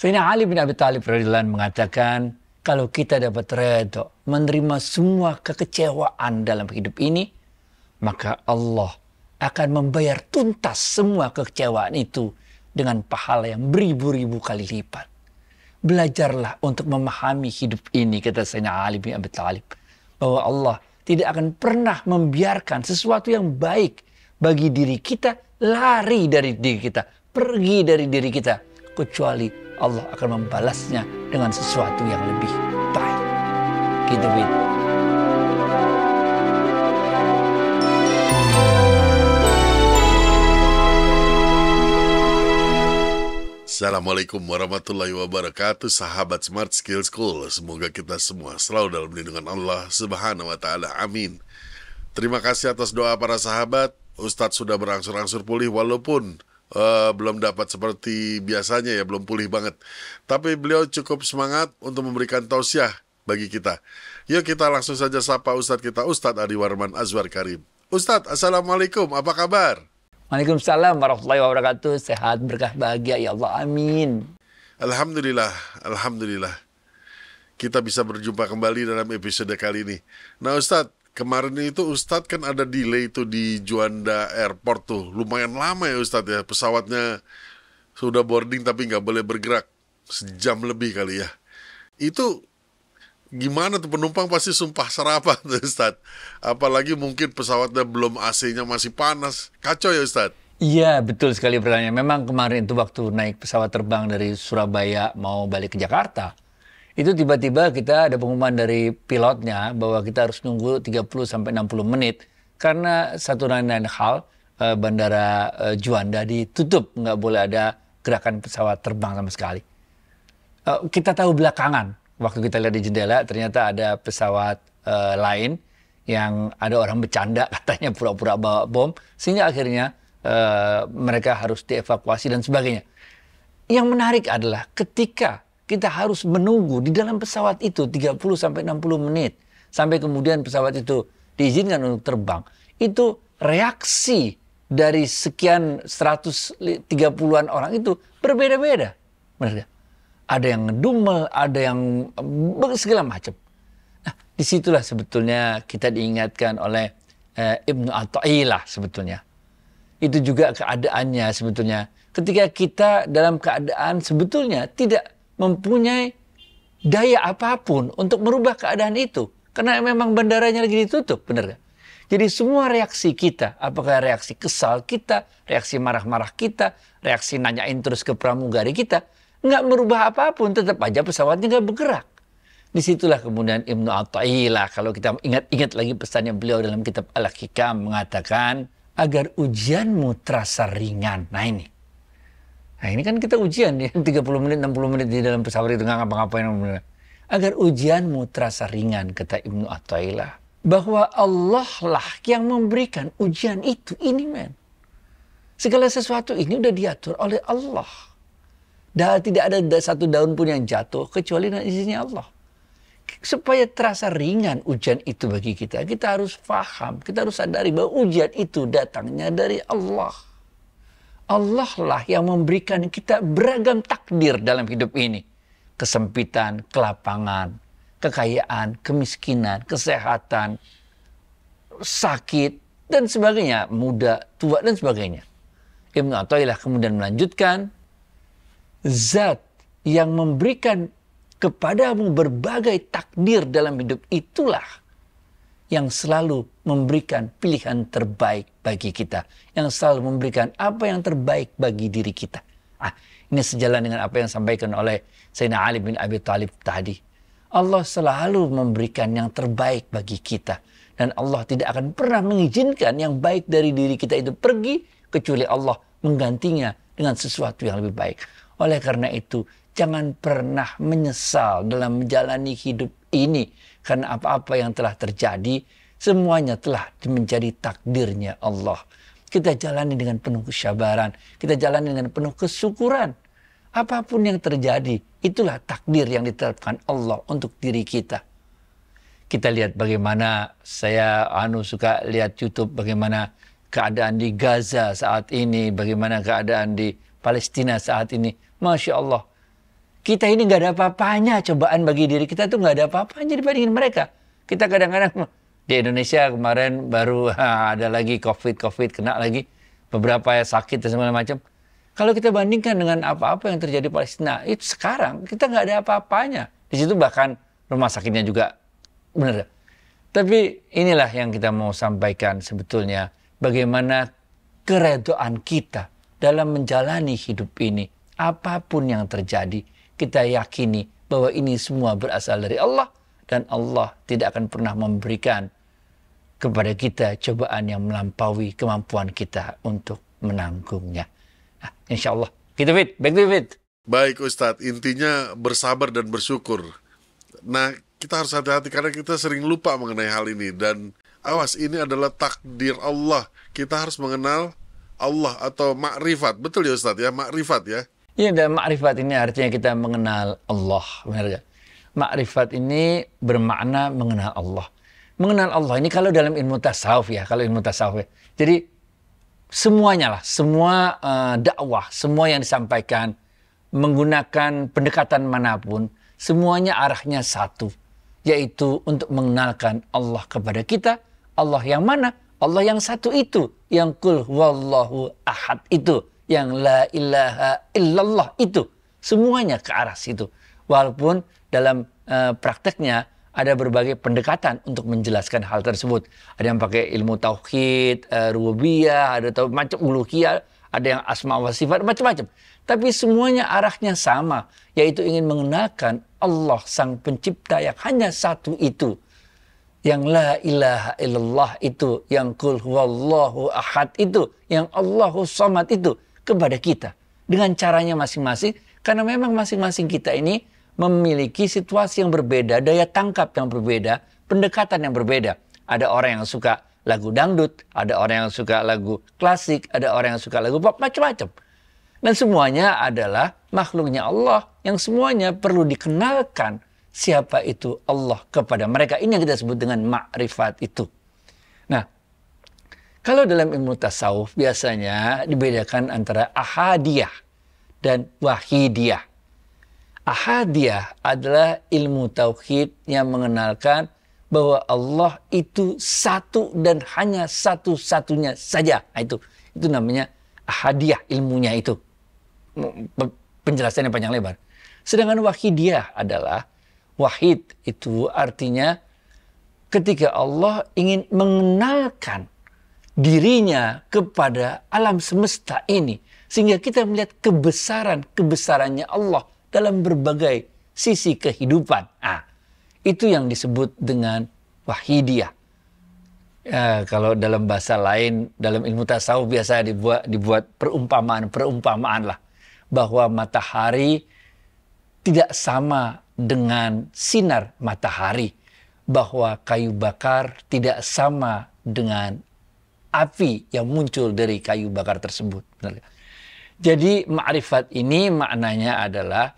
Sayyidina Ali bin Abi Talib Radilan mengatakan, kalau kita dapat redha, menerima semua kekecewaan dalam hidup ini, maka Allah akan membayar tuntas semua kekecewaan itu dengan pahala yang beribu-ribu kali lipat. Belajarlah untuk memahami hidup ini, kata Sayyidina Ali bin Abi Talib bahwa Allah tidak akan pernah membiarkan sesuatu yang baik bagi diri kita lari dari diri kita, pergi dari diri kita, kecuali Allah akan membalasnya dengan sesuatu yang lebih baik. Gitu, Fit. Assalamualaikum warahmatullahi wabarakatuh Sahabat Smart Skill School Semoga kita semua selalu dalam lindungan Allah Subhanahu wa ta'ala Amin Terima kasih atas doa para sahabat Ustadz sudah berangsur-angsur pulih walaupun uh, belum dapat seperti biasanya ya, belum pulih banget. Tapi beliau cukup semangat untuk memberikan tausiah bagi kita. Yuk kita langsung saja sapa Ustadz kita, Ustadz Adi Warman Azwar Karim. Ustadz, Assalamualaikum, apa kabar? Waalaikumsalam warahmatullahi wabarakatuh. Sehat, berkah, bahagia, ya Allah. Amin. Alhamdulillah, Alhamdulillah. Kita bisa berjumpa kembali dalam episode kali ini. Nah Ustadz, Kemarin itu Ustadz kan ada delay tuh di Juanda Airport tuh. Lumayan lama ya Ustadz ya. Pesawatnya sudah boarding tapi nggak boleh bergerak. Sejam lebih kali ya. Itu gimana tuh penumpang pasti sumpah serapah tuh Ustadz. Apalagi mungkin pesawatnya belum AC-nya masih panas. Kacau ya Ustadz. Iya, betul sekali pertanyaan. Memang kemarin itu waktu naik pesawat terbang dari Surabaya mau balik ke Jakarta itu tiba-tiba kita ada pengumuman dari pilotnya bahwa kita harus nunggu 30 sampai 60 menit karena satu dan lain hal eh, bandara eh, Juanda ditutup nggak boleh ada gerakan pesawat terbang sama sekali. Eh, kita tahu belakangan waktu kita lihat di jendela ternyata ada pesawat lain yang ada orang bercanda katanya pura-pura bawa bom sehingga akhirnya mereka harus dievakuasi dan sebagainya. Yang menarik adalah ketika kita harus menunggu di dalam pesawat itu 30 sampai 60 menit sampai kemudian pesawat itu diizinkan untuk terbang. Itu reaksi dari sekian 130-an orang itu berbeda-beda. Benar Ada yang ngedumel, ada yang eh, segala macam. Nah, disitulah sebetulnya kita diingatkan oleh eh, Ibnu Athaillah sebetulnya. Itu juga keadaannya sebetulnya. Ketika kita dalam keadaan sebetulnya tidak mempunyai daya apapun untuk merubah keadaan itu. Karena memang bandaranya lagi ditutup, benar gak? Jadi semua reaksi kita, apakah reaksi kesal kita, reaksi marah-marah kita, reaksi nanyain terus ke pramugari kita, nggak merubah apapun, tetap aja pesawatnya nggak bergerak. Disitulah kemudian Ibnu Atta'illah kalau kita ingat-ingat lagi pesannya beliau dalam kitab Al-Hikam mengatakan agar ujianmu terasa ringan. Nah ini, Nah ini kan kita ujian ya, 30 menit, 60 menit di dalam pesawat itu nggak ngapa-ngapain. Agar ujianmu terasa ringan, kata Ibnu Atta'ilah. Bahwa Allah lah yang memberikan ujian itu, ini men. Segala sesuatu ini udah diatur oleh Allah. Dan tidak ada satu daun pun yang jatuh, kecuali dengan izinnya Allah. Supaya terasa ringan ujian itu bagi kita, kita harus faham, kita harus sadari bahwa ujian itu datangnya dari Allah. Allah lah yang memberikan kita beragam takdir dalam hidup ini. Kesempitan, kelapangan, kekayaan, kemiskinan, kesehatan, sakit, dan sebagainya. Muda, tua, dan sebagainya. Ibn Atta'ilah kemudian melanjutkan, Zat yang memberikan kepadamu berbagai takdir dalam hidup itulah yang selalu memberikan pilihan terbaik bagi kita, yang selalu memberikan apa yang terbaik bagi diri kita. Ah, ini sejalan dengan apa yang disampaikan oleh Sayyidina Ali bin Abi Thalib tadi. Allah selalu memberikan yang terbaik bagi kita dan Allah tidak akan pernah mengizinkan yang baik dari diri kita itu pergi kecuali Allah menggantinya dengan sesuatu yang lebih baik. Oleh karena itu, jangan pernah menyesal dalam menjalani hidup ini karena apa-apa yang telah terjadi, semuanya telah menjadi takdirnya Allah. Kita jalani dengan penuh kesabaran, kita jalani dengan penuh kesyukuran. Apapun yang terjadi, itulah takdir yang diterapkan Allah untuk diri kita. Kita lihat bagaimana saya anu suka lihat YouTube bagaimana keadaan di Gaza saat ini, bagaimana keadaan di Palestina saat ini. Masya Allah, kita ini nggak ada apa-apanya cobaan bagi diri kita tuh nggak ada apa-apanya dibandingin mereka. Kita kadang-kadang di Indonesia kemarin baru ha, ada lagi COVID, COVID kena lagi beberapa ya sakit dan segala macam. Kalau kita bandingkan dengan apa-apa yang terjadi Palestina, nah, itu sekarang kita nggak ada apa-apanya. Di situ bahkan rumah sakitnya juga benar. Tapi inilah yang kita mau sampaikan sebetulnya bagaimana keredoan kita dalam menjalani hidup ini apapun yang terjadi kita yakini bahwa ini semua berasal dari Allah dan Allah tidak akan pernah memberikan kepada kita cobaan yang melampaui kemampuan kita untuk menanggungnya. Nah, insya Allah. Kita gitu, fit, back to fit. Baik Ustadz, intinya bersabar dan bersyukur. Nah, kita harus hati-hati karena kita sering lupa mengenai hal ini. Dan awas, ini adalah takdir Allah. Kita harus mengenal Allah atau makrifat. Betul ya Ustadz ya, makrifat ya. Ya, dan makrifat ini artinya kita mengenal Allah, benar Makrifat ini bermakna mengenal Allah. Mengenal Allah ini kalau dalam ilmu tasawuf ya, kalau ilmu tasawuf ya. Jadi semuanya lah, semua uh, dakwah, semua yang disampaikan menggunakan pendekatan manapun, semuanya arahnya satu, yaitu untuk mengenalkan Allah kepada kita, Allah yang mana? Allah yang satu itu, yang kul wallahu ahad itu yang la ilaha illallah itu. Semuanya ke arah situ. Walaupun dalam e, prakteknya ada berbagai pendekatan untuk menjelaskan hal tersebut. Ada yang pakai ilmu tauhid, e, rububiyah, ada tau macam uluhiyah, ada yang asma wa sifat, macam-macam. Tapi semuanya arahnya sama, yaitu ingin mengenalkan Allah sang pencipta yang hanya satu itu. Yang la ilaha illallah itu, yang kul huwallahu ahad itu, yang Allahu samad itu kepada kita dengan caranya masing-masing karena memang masing-masing kita ini memiliki situasi yang berbeda, daya tangkap yang berbeda, pendekatan yang berbeda. Ada orang yang suka lagu dangdut, ada orang yang suka lagu klasik, ada orang yang suka lagu pop, macam-macam. Dan semuanya adalah makhluknya Allah yang semuanya perlu dikenalkan siapa itu Allah kepada mereka. Ini yang kita sebut dengan makrifat itu. Kalau dalam ilmu tasawuf biasanya dibedakan antara ahadiyah dan wahidiyah. Ahadiyah adalah ilmu tauhid yang mengenalkan bahwa Allah itu satu dan hanya satu-satunya saja. Nah, itu itu namanya ahadiyah ilmunya itu. Penjelasannya panjang lebar. Sedangkan wahidiyah adalah wahid itu artinya ketika Allah ingin mengenalkan dirinya kepada alam semesta ini. Sehingga kita melihat kebesaran-kebesarannya Allah dalam berbagai sisi kehidupan. Ah, itu yang disebut dengan wahidiyah. Ya, kalau dalam bahasa lain, dalam ilmu tasawuf biasa dibuat dibuat perumpamaan-perumpamaan lah bahwa matahari tidak sama dengan sinar matahari, bahwa kayu bakar tidak sama dengan api yang muncul dari kayu bakar tersebut. Jadi ma'rifat ini maknanya adalah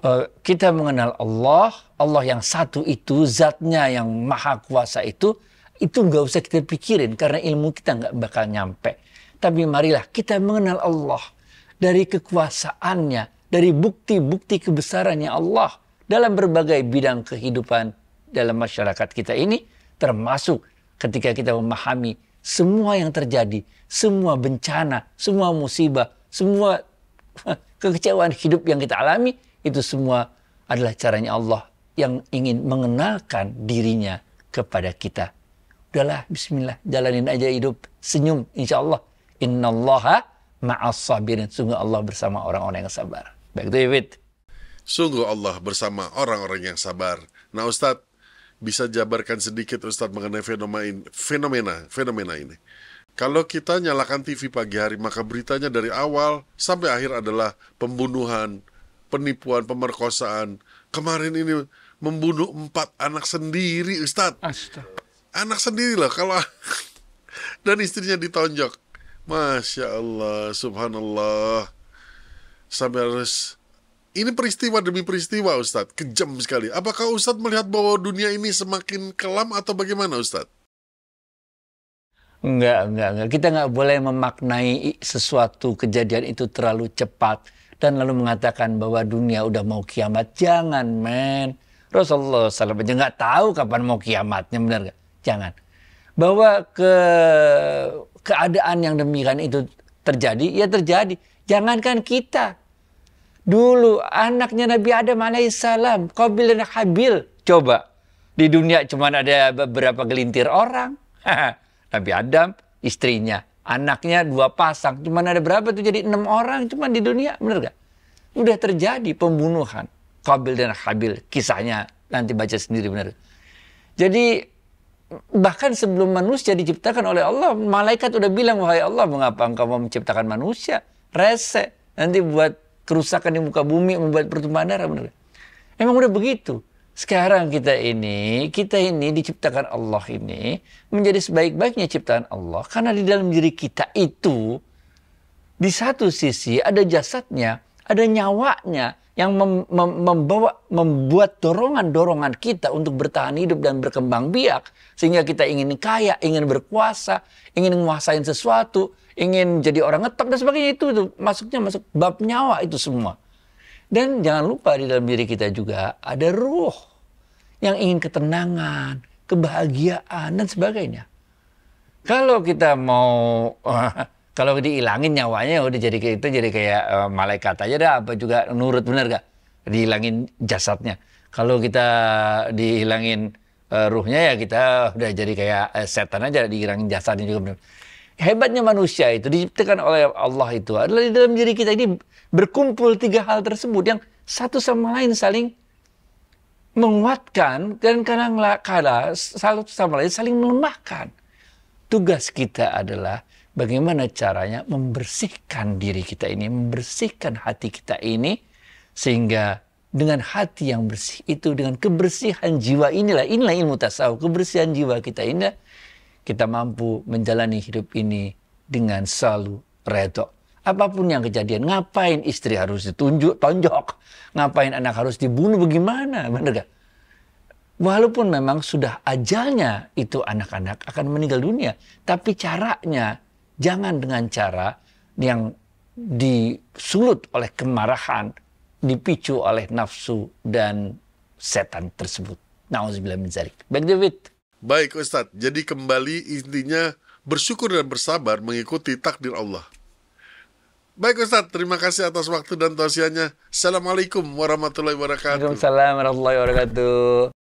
eh, kita mengenal Allah, Allah yang satu itu, zatnya yang maha kuasa itu, itu nggak usah kita pikirin karena ilmu kita nggak bakal nyampe. Tapi marilah kita mengenal Allah dari kekuasaannya, dari bukti-bukti kebesarannya Allah dalam berbagai bidang kehidupan dalam masyarakat kita ini, termasuk ketika kita memahami semua yang terjadi, semua bencana, semua musibah, semua kekecewaan hidup yang kita alami, itu semua adalah caranya Allah yang ingin mengenalkan dirinya kepada kita. Udahlah, bismillah, jalanin aja hidup, senyum, insya Allah. allaha ma'as sabirin. Sungguh Allah bersama orang-orang yang sabar. Baik David. Sungguh Allah bersama orang-orang yang sabar. Nah Ustadz, bisa jabarkan sedikit Ustadz mengenai fenomena ini, fenomena fenomena ini. Kalau kita nyalakan TV pagi hari, maka beritanya dari awal sampai akhir adalah pembunuhan, penipuan, pemerkosaan. Kemarin ini membunuh empat anak sendiri, Ustadz. Astaga. Anak sendiri lah kalau dan istrinya ditonjok. Masya Allah, Subhanallah. Sampai harus ini peristiwa demi peristiwa Ustadz, kejam sekali. Apakah Ustadz melihat bahwa dunia ini semakin kelam atau bagaimana Ustadz? Enggak, enggak, enggak. Kita enggak boleh memaknai sesuatu kejadian itu terlalu cepat dan lalu mengatakan bahwa dunia udah mau kiamat. Jangan, men. Rasulullah SAW aja nggak tahu kapan mau kiamatnya, benar nggak? Jangan. Bahwa ke keadaan yang demikian itu terjadi, ya terjadi. Jangankan kita, Dulu anaknya Nabi Adam alaihissalam, Qabil dan Habil. Coba, di dunia cuma ada beberapa gelintir orang. Nabi Adam, istrinya, anaknya dua pasang. Cuma ada berapa tuh jadi enam orang cuma di dunia, bener gak? Udah terjadi pembunuhan. Qabil dan Habil, kisahnya nanti baca sendiri bener. Jadi bahkan sebelum manusia diciptakan oleh Allah, malaikat udah bilang, wahai Allah, mengapa engkau mau menciptakan manusia? Rese, nanti buat kerusakan di muka bumi membuat pertumbuhan darah benar. Emang udah begitu. Sekarang kita ini, kita ini diciptakan Allah ini menjadi sebaik-baiknya ciptaan Allah karena di dalam diri kita itu di satu sisi ada jasadnya, ada nyawanya, yang mem mem membawa membuat dorongan-dorongan kita untuk bertahan hidup dan berkembang biak sehingga kita ingin kaya, ingin berkuasa, ingin menguasai sesuatu, ingin jadi orang ngetop dan sebagainya itu, itu masuknya masuk bab nyawa itu semua. Dan jangan lupa di dalam diri kita juga ada ruh yang ingin ketenangan, kebahagiaan dan sebagainya. Kalau kita mau kalau dihilangin nyawanya udah jadi kayak itu jadi kayak uh, malaikat aja dah apa juga nurut benar gak dihilangin jasadnya kalau kita dihilangin uh, ruhnya ya kita udah jadi kayak uh, setan aja dihilangin jasadnya juga bener hebatnya manusia itu diciptakan oleh Allah itu adalah di dalam diri kita ini berkumpul tiga hal tersebut yang satu sama lain saling menguatkan dan kadang-kadang satu sama lain saling melemahkan. Tugas kita adalah bagaimana caranya membersihkan diri kita ini, membersihkan hati kita ini, sehingga dengan hati yang bersih itu, dengan kebersihan jiwa inilah, inilah ilmu tasawuf, kebersihan jiwa kita ini, kita mampu menjalani hidup ini dengan selalu redok Apapun yang kejadian, ngapain istri harus ditunjuk, tonjok, ngapain anak harus dibunuh, bagaimana, bener gak? Walaupun memang sudah ajalnya itu anak-anak akan meninggal dunia, tapi caranya Jangan dengan cara yang disulut oleh kemarahan, dipicu oleh nafsu dan setan tersebut. Nauzubillah min zalik. Baik David. Baik Ustaz, jadi kembali intinya bersyukur dan bersabar mengikuti takdir Allah. Baik Ustaz, terima kasih atas waktu dan tausiahnya. Assalamualaikum warahmatullahi wabarakatuh. Waalaikumsalam warahmatullahi wabarakatuh.